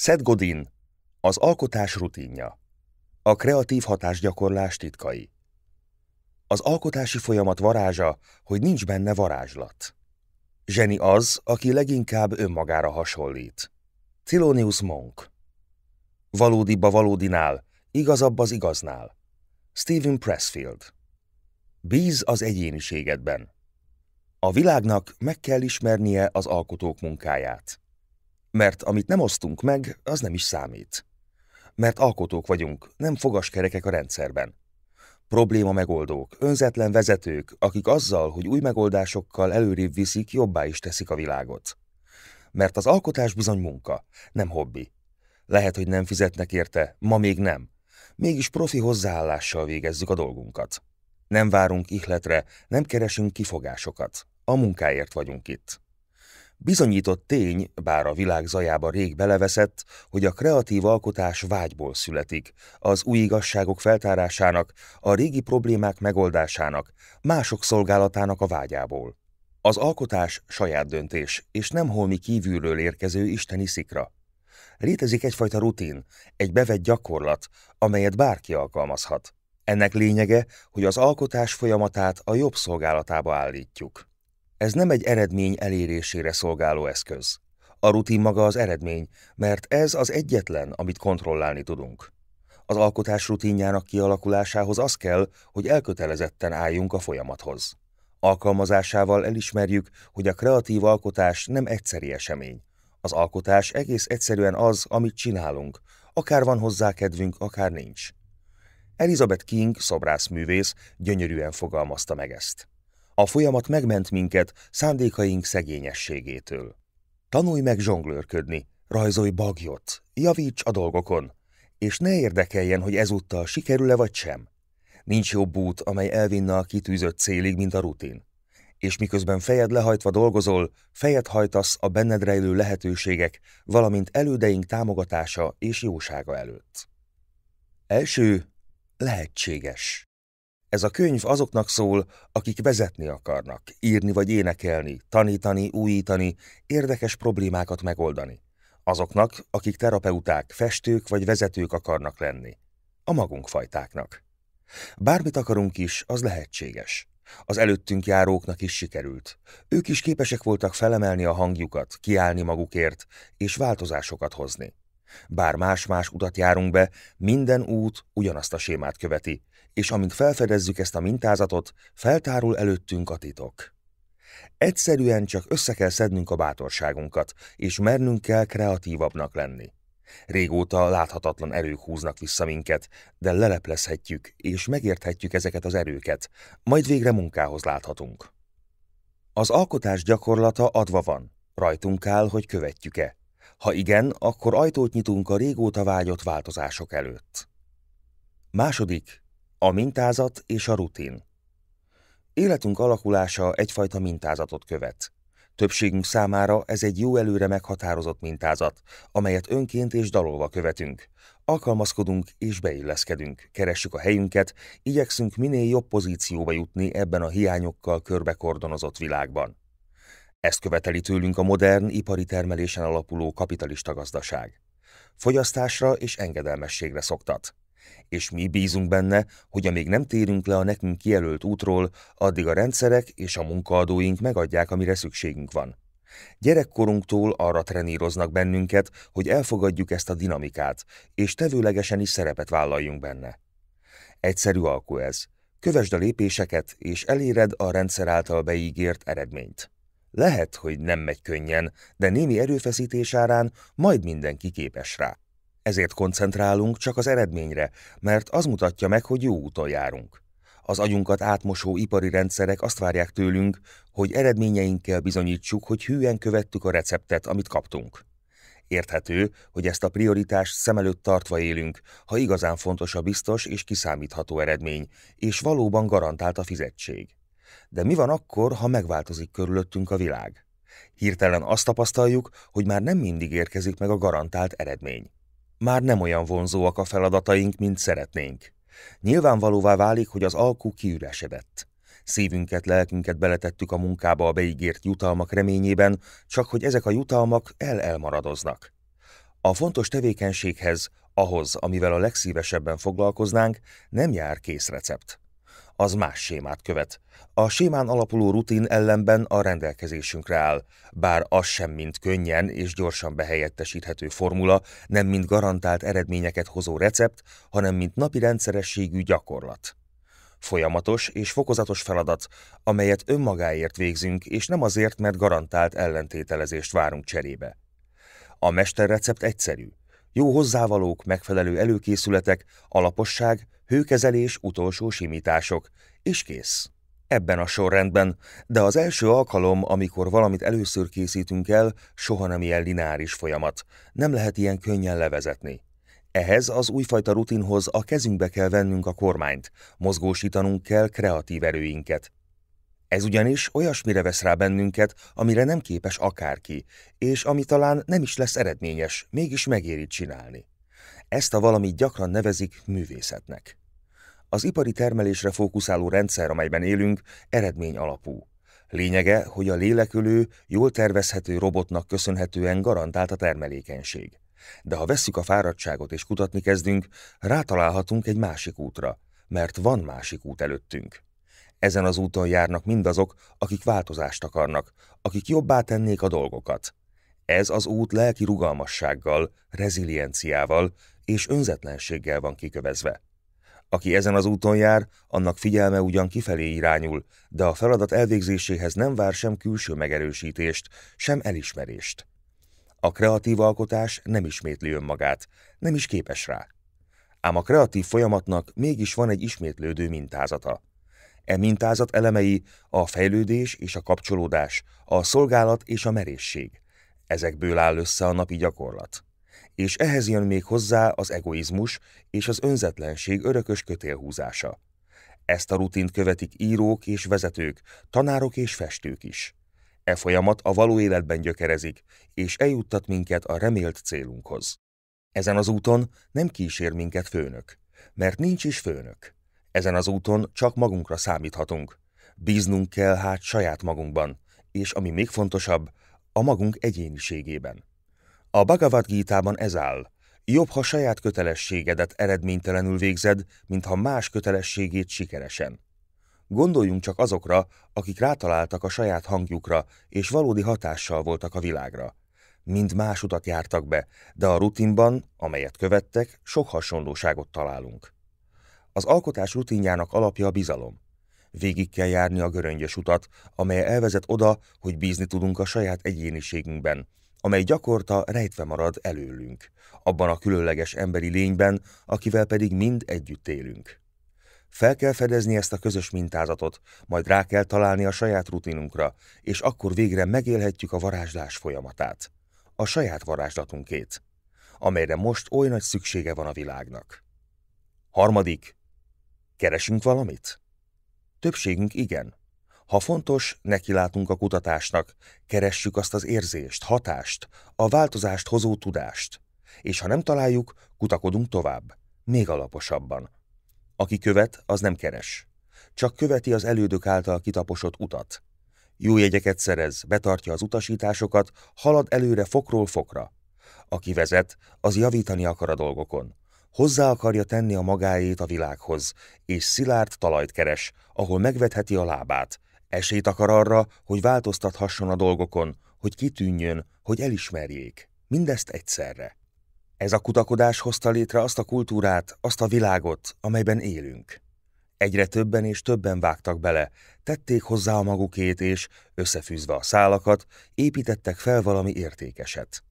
Seth Godin, az alkotás rutinja, a kreatív hatásgyakorlás titkai. Az alkotási folyamat varázsa, hogy nincs benne varázslat. Zseni az, aki leginkább önmagára hasonlít. Thelonious Monk. a valódinál, igazabb az igaznál. Stephen Pressfield. Bíz az egyéniségedben. A világnak meg kell ismernie az alkotók munkáját. Mert amit nem osztunk meg, az nem is számít. Mert alkotók vagyunk, nem fogaskerekek a rendszerben. Probléma megoldók, önzetlen vezetők, akik azzal, hogy új megoldásokkal előrébb viszik, jobbá is teszik a világot. Mert az alkotás bizony munka, nem hobbi. Lehet, hogy nem fizetnek érte, ma még nem. Mégis profi hozzáállással végezzük a dolgunkat. Nem várunk ihletre, nem keresünk kifogásokat. A munkáért vagyunk itt. Bizonyított tény, bár a világ zajába rég beleveszett, hogy a kreatív alkotás vágyból születik, az új igazságok feltárásának, a régi problémák megoldásának, mások szolgálatának a vágyából. Az alkotás saját döntés, és nem holmi kívülről érkező isteni szikra. Létezik egyfajta rutin, egy bevett gyakorlat, amelyet bárki alkalmazhat. Ennek lényege, hogy az alkotás folyamatát a jobb szolgálatába állítjuk. Ez nem egy eredmény elérésére szolgáló eszköz. A rutin maga az eredmény, mert ez az egyetlen, amit kontrollálni tudunk. Az alkotás rutinjának kialakulásához az kell, hogy elkötelezetten álljunk a folyamathoz. Alkalmazásával elismerjük, hogy a kreatív alkotás nem egyszeri esemény. Az alkotás egész egyszerűen az, amit csinálunk, akár van hozzá kedvünk, akár nincs. Elizabeth King, szobrászművész, gyönyörűen fogalmazta meg ezt. A folyamat megment minket szándékaink szegényességétől. Tanulj meg zsonglőrködni, rajzolj bagyot, javíts a dolgokon, és ne érdekeljen, hogy ezúttal sikerül-e vagy sem. Nincs jobb út, amely elvinne a kitűzött célig, mint a rutin. És miközben fejed lehajtva dolgozol, fejet hajtasz a benned rejlő lehetőségek, valamint elődeink támogatása és jósága előtt. Első, lehetséges. Ez a könyv azoknak szól, akik vezetni akarnak, írni vagy énekelni, tanítani, újítani, érdekes problémákat megoldani. Azoknak, akik terapeuták, festők vagy vezetők akarnak lenni. A magunk fajtáknak. Bármit akarunk is, az lehetséges. Az előttünk járóknak is sikerült. Ők is képesek voltak felemelni a hangjukat, kiállni magukért és változásokat hozni. Bár más-más utat járunk be, minden út ugyanazt a sémát követi, és amíg felfedezzük ezt a mintázatot, feltárul előttünk a titok. Egyszerűen csak össze kell szednünk a bátorságunkat, és mernünk kell kreatívabbnak lenni. Régóta láthatatlan erők húznak vissza minket, de leleplezhetjük és megérthetjük ezeket az erőket, majd végre munkához láthatunk. Az alkotás gyakorlata adva van, rajtunk áll, hogy követjük-e. Ha igen, akkor ajtót nyitunk a régóta vágyott változások előtt. Második, a mintázat és a rutin. Életünk alakulása egyfajta mintázatot követ. Többségünk számára ez egy jó előre meghatározott mintázat, amelyet önként és dalolva követünk. Alkalmazkodunk és beilleszkedünk, keressük a helyünket, igyekszünk minél jobb pozícióba jutni ebben a hiányokkal körbekordonozott világban. Ezt követeli tőlünk a modern, ipari termelésen alapuló kapitalista gazdaság. Fogyasztásra és engedelmességre szoktat és mi bízunk benne, hogy amíg nem térünk le a nekünk kijelölt útról, addig a rendszerek és a munkaadóink megadják, amire szükségünk van. Gyerekkorunktól arra treníroznak bennünket, hogy elfogadjuk ezt a dinamikát, és tevőlegesen is szerepet vállaljunk benne. Egyszerű alkú ez. Kövesd a lépéseket, és eléred a rendszer által beígért eredményt. Lehet, hogy nem megy könnyen, de némi erőfeszítés árán majd mindenki képes rá. Ezért koncentrálunk csak az eredményre, mert az mutatja meg, hogy jó úton járunk. Az agyunkat átmosó ipari rendszerek azt várják tőlünk, hogy eredményeinkkel bizonyítsuk, hogy hűen követtük a receptet, amit kaptunk. Érthető, hogy ezt a prioritást szem előtt tartva élünk, ha igazán fontos a biztos és kiszámítható eredmény, és valóban garantált a fizetség. De mi van akkor, ha megváltozik körülöttünk a világ? Hirtelen azt tapasztaljuk, hogy már nem mindig érkezik meg a garantált eredmény. Már nem olyan vonzóak a feladataink, mint szeretnénk. Nyilvánvalóvá válik, hogy az alkú kiüresedett. Szívünket, lelkünket beletettük a munkába a beígért jutalmak reményében, csak hogy ezek a jutalmak el-elmaradoznak. A fontos tevékenységhez, ahhoz, amivel a legszívesebben foglalkoznánk, nem jár készrecept az más sémát követ. A sémán alapuló rutin ellenben a rendelkezésünkre áll, bár az sem mint könnyen és gyorsan behelyettesíthető formula, nem mint garantált eredményeket hozó recept, hanem mint napi rendszerességű gyakorlat. Folyamatos és fokozatos feladat, amelyet önmagáért végzünk, és nem azért, mert garantált ellentételezést várunk cserébe. A mesterrecept egyszerű. Jó hozzávalók, megfelelő előkészületek, alaposság, hőkezelés, utolsó simítások, és kész. Ebben a sorrendben, de az első alkalom, amikor valamit először készítünk el, soha nem ilyen lineáris folyamat. Nem lehet ilyen könnyen levezetni. Ehhez az újfajta rutinhoz a kezünkbe kell vennünk a kormányt, mozgósítanunk kell kreatív erőinket. Ez ugyanis olyasmire vesz rá bennünket, amire nem képes akárki, és ami talán nem is lesz eredményes, mégis megéri csinálni. Ezt a valamit gyakran nevezik művészetnek. Az ipari termelésre fókuszáló rendszer, amelyben élünk, eredmény alapú. Lényege, hogy a lélekülő, jól tervezhető robotnak köszönhetően garantált a termelékenység. De ha vesszük a fáradtságot és kutatni kezdünk, rátalálhatunk egy másik útra, mert van másik út előttünk. Ezen az úton járnak mindazok, akik változást akarnak, akik jobbá tennék a dolgokat. Ez az út lelki rugalmassággal, rezilienciával és önzetlenséggel van kikövezve. Aki ezen az úton jár, annak figyelme ugyan kifelé irányul, de a feladat elvégzéséhez nem vár sem külső megerősítést, sem elismerést. A kreatív alkotás nem ismétli önmagát, nem is képes rá. Ám a kreatív folyamatnak mégis van egy ismétlődő mintázata. E mintázat elemei a fejlődés és a kapcsolódás, a szolgálat és a merészség. Ezekből áll össze a napi gyakorlat és ehhez jön még hozzá az egoizmus és az önzetlenség örökös kötélhúzása. Ezt a rutint követik írók és vezetők, tanárok és festők is. E folyamat a való életben gyökerezik, és eljuttat minket a remélt célunkhoz. Ezen az úton nem kísér minket főnök, mert nincs is főnök. Ezen az úton csak magunkra számíthatunk. Bíznunk kell hát saját magunkban, és ami még fontosabb, a magunk egyéniségében. A Bhagavad Gita-ban ez áll. Jobb, ha saját kötelességedet eredménytelenül végzed, mint ha más kötelességét sikeresen. Gondoljunk csak azokra, akik rátaláltak a saját hangjukra, és valódi hatással voltak a világra. Mind más utat jártak be, de a rutinban, amelyet követtek, sok hasonlóságot találunk. Az alkotás rutinjának alapja a bizalom. Végig kell járni a göröngyös utat, amely elvezet oda, hogy bízni tudunk a saját egyéniségünkben, amely gyakorta rejtve marad előlünk, abban a különleges emberi lényben, akivel pedig mind együtt élünk. Fel kell fedezni ezt a közös mintázatot, majd rá kell találni a saját rutinunkra, és akkor végre megélhetjük a varázslás folyamatát, a saját varázslatunkét, amelyre most oly nagy szüksége van a világnak. Harmadik. Keresünk valamit? Többségünk igen. Ha fontos, nekilátunk a kutatásnak, keressük azt az érzést, hatást, a változást hozó tudást. És ha nem találjuk, kutakodunk tovább, még alaposabban. Aki követ, az nem keres. Csak követi az elődök által kitaposott utat. Jó jegyeket szerez, betartja az utasításokat, halad előre fokról fokra. Aki vezet, az javítani akar a dolgokon. Hozzá akarja tenni a magáét a világhoz, és szilárd talajt keres, ahol megvetheti a lábát, Esélyt akar arra, hogy változtathasson a dolgokon, hogy kitűnjön, hogy elismerjék. Mindezt egyszerre. Ez a kutakodás hozta létre azt a kultúrát, azt a világot, amelyben élünk. Egyre többen és többen vágtak bele, tették hozzá a magukét, és, összefűzve a szálakat, építettek fel valami értékeset.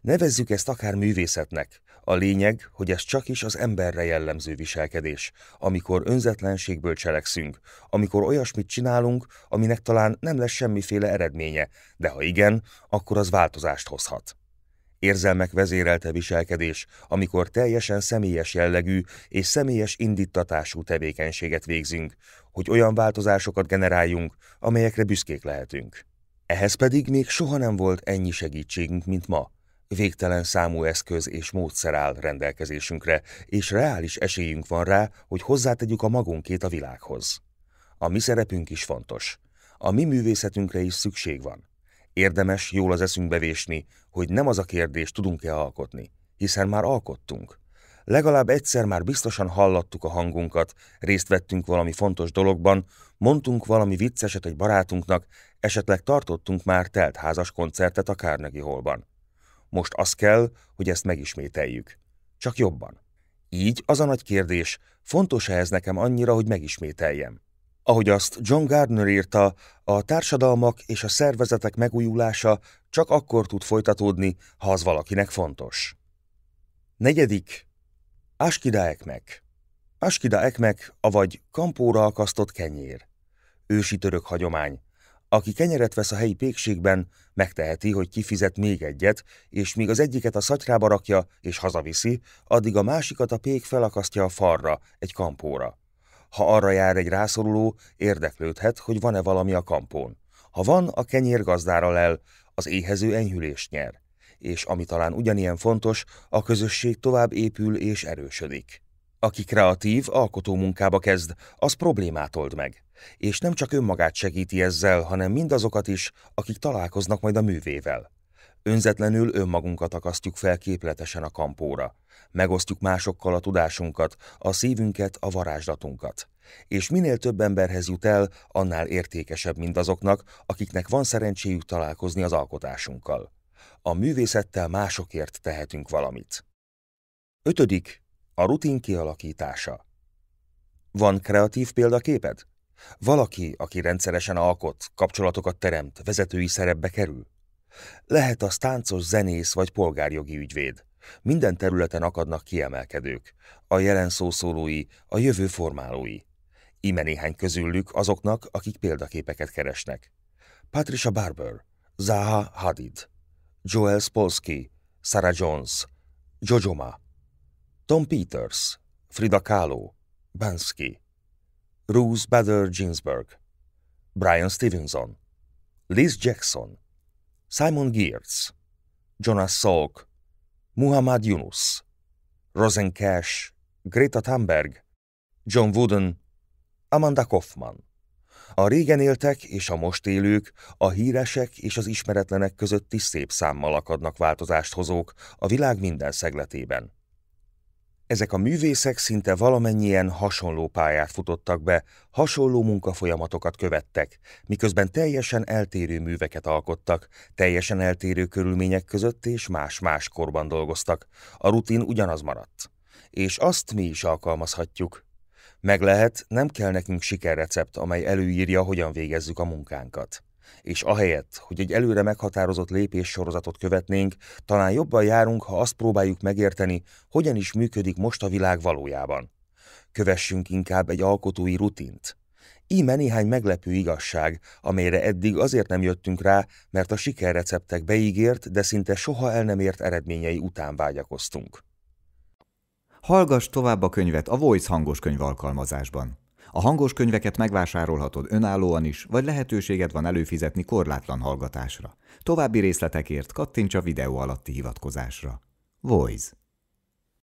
Nevezzük ezt akár művészetnek, a lényeg, hogy ez csak is az emberre jellemző viselkedés, amikor önzetlenségből cselekszünk, amikor olyasmit csinálunk, aminek talán nem lesz semmiféle eredménye, de ha igen, akkor az változást hozhat. Érzelmek vezérelte viselkedés, amikor teljesen személyes jellegű és személyes indítatású tevékenységet végzünk, hogy olyan változásokat generáljunk, amelyekre büszkék lehetünk. Ehhez pedig még soha nem volt ennyi segítségünk, mint ma – végtelen számú eszköz és módszer áll rendelkezésünkre, és reális esélyünk van rá, hogy hozzátegyük a magunkét a világhoz. A mi szerepünk is fontos. A mi művészetünkre is szükség van. Érdemes jól az eszünkbe vésni, hogy nem az a kérdés, tudunk-e alkotni, hiszen már alkottunk. Legalább egyszer már biztosan hallattuk a hangunkat, részt vettünk valami fontos dologban, mondtunk valami vicceset egy barátunknak, esetleg tartottunk már telt házas koncertet a Carnegie Hallban. Most az kell, hogy ezt megismételjük. Csak jobban. Így az a nagy kérdés, fontos-e ez nekem annyira, hogy megismételjem? Ahogy azt John Gardner írta, a társadalmak és a szervezetek megújulása csak akkor tud folytatódni, ha az valakinek fontos. Negyedik. Askida ekmek. Askida ekmek, avagy kampóra akasztott kenyér. Ősi török hagyomány, aki kenyeret vesz a helyi pékségben, megteheti, hogy kifizet még egyet, és míg az egyiket a szatyrába rakja és hazaviszi, addig a másikat a pék felakasztja a farra, egy kampóra. Ha arra jár egy rászoruló, érdeklődhet, hogy van-e valami a kampón. Ha van, a kenyér gazdára lel, az éhező enyhülést nyer. És ami talán ugyanilyen fontos, a közösség tovább épül és erősödik. Aki kreatív, alkotó munkába kezd, az problémát old meg. És nem csak önmagát segíti ezzel, hanem mindazokat is, akik találkoznak majd a művével. Önzetlenül önmagunkat akasztjuk fel képletesen a kampóra. Megosztjuk másokkal a tudásunkat, a szívünket, a varázslatunkat. És minél több emberhez jut el, annál értékesebb mindazoknak, akiknek van szerencséjük találkozni az alkotásunkkal. A művészettel másokért tehetünk valamit. Ötödik, a rutin kialakítása. Van kreatív példaképed? Valaki, aki rendszeresen alkot, kapcsolatokat teremt, vezetői szerepbe kerül? Lehet az táncos zenész vagy polgárjogi ügyvéd. Minden területen akadnak kiemelkedők, a jelen szószólói, a jövő formálói. Ime néhány közülük azoknak, akik példaképeket keresnek. Patricia Barber, Zaha Hadid, Joel Spolsky, Sarah Jones, Jojoma, Tom Peters, Frida Kahlo, Bansky, Ruth Bader Ginsburg, Brian Stevenson, Liz Jackson, Simon Geertz, Jonas Salk, Muhammad Yunus, Rosen Cash, Greta Thunberg, John Wooden, Amanda Kaufman. A régen éltek és a most élők, a híresek és az ismeretlenek közötti szép számmal akadnak változást hozók a világ minden szegletében. Ezek a művészek szinte valamennyien hasonló pályát futottak be, hasonló munkafolyamatokat követtek, miközben teljesen eltérő műveket alkottak, teljesen eltérő körülmények között és más-más korban dolgoztak. A rutin ugyanaz maradt. És azt mi is alkalmazhatjuk. Meg lehet, nem kell nekünk sikerrecept, amely előírja, hogyan végezzük a munkánkat. És ahelyett, hogy egy előre meghatározott lépéssorozatot követnénk, talán jobban járunk, ha azt próbáljuk megérteni, hogyan is működik most a világ valójában. Kövessünk inkább egy alkotói rutint. Íme néhány meglepő igazság, amelyre eddig azért nem jöttünk rá, mert a sikerreceptek beígért, de szinte soha el nem ért eredményei után vágyakoztunk. Hallgass tovább a könyvet a Voice hangos könyv alkalmazásban. A hangos könyveket megvásárolhatod önállóan is, vagy lehetőséged van előfizetni korlátlan hallgatásra. További részletekért kattints a videó alatti hivatkozásra. Voice